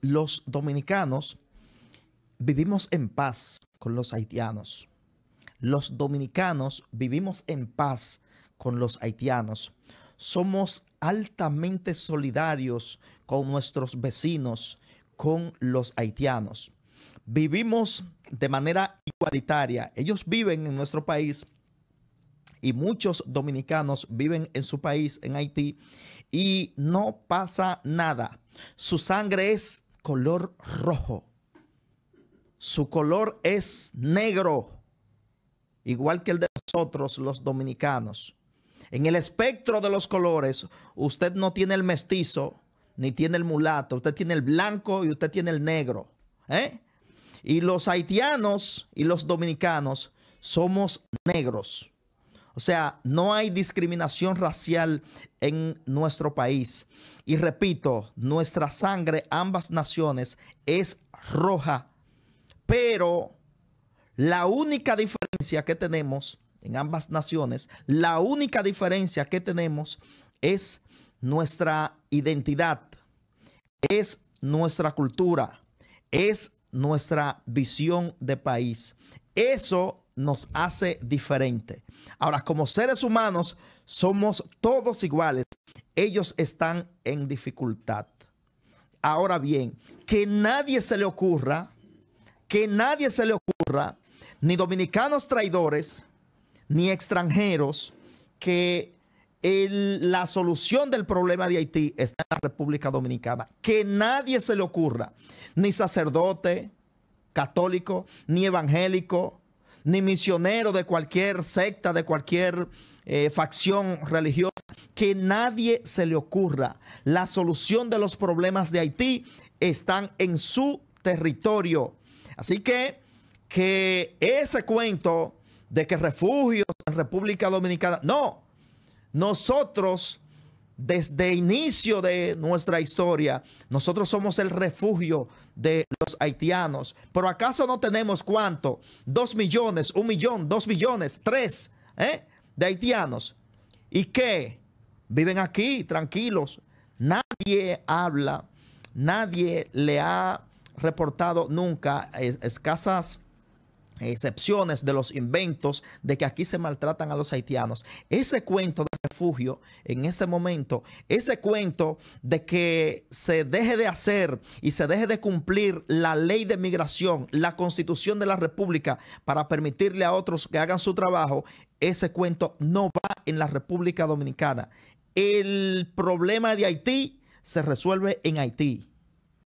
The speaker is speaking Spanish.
los dominicanos vivimos en paz con los haitianos. Los dominicanos vivimos en paz con los haitianos. Somos altamente solidarios con nuestros vecinos, con los haitianos. Vivimos de manera igualitaria. Ellos viven en nuestro país y muchos dominicanos viven en su país, en Haití, y no pasa nada. Su sangre es color rojo. Su color es negro, igual que el de nosotros los dominicanos. En el espectro de los colores, usted no tiene el mestizo, ni tiene el mulato, usted tiene el blanco y usted tiene el negro. ¿eh? Y los haitianos y los dominicanos somos negros. O sea, no hay discriminación racial en nuestro país. Y repito, nuestra sangre, ambas naciones, es roja, pero la única diferencia que tenemos en ambas naciones, la única diferencia que tenemos es nuestra identidad, es nuestra cultura, es nuestra visión de país. Eso nos hace diferente. Ahora, como seres humanos, somos todos iguales. Ellos están en dificultad. Ahora bien, que nadie se le ocurra, que nadie se le ocurra, ni dominicanos traidores, ni extranjeros, que la solución del problema de Haití está en la República Dominicana. Que nadie se le ocurra, ni sacerdote católico, ni evangélico, ni misionero de cualquier secta, de cualquier eh, facción religiosa, que nadie se le ocurra. La solución de los problemas de Haití están en su territorio. Así que que ese cuento de que refugios en República Dominicana, no, nosotros desde inicio de nuestra historia, nosotros somos el refugio de los haitianos. Pero ¿acaso no tenemos cuánto? Dos millones, un millón, dos millones, tres ¿eh? de haitianos. ¿Y qué? Viven aquí tranquilos. Nadie habla, nadie le ha reportado nunca escasas excepciones de los inventos de que aquí se maltratan a los haitianos. Ese cuento de refugio en este momento, ese cuento de que se deje de hacer y se deje de cumplir la ley de migración, la constitución de la república para permitirle a otros que hagan su trabajo, ese cuento no va en la República Dominicana. El problema de Haití se resuelve en Haití.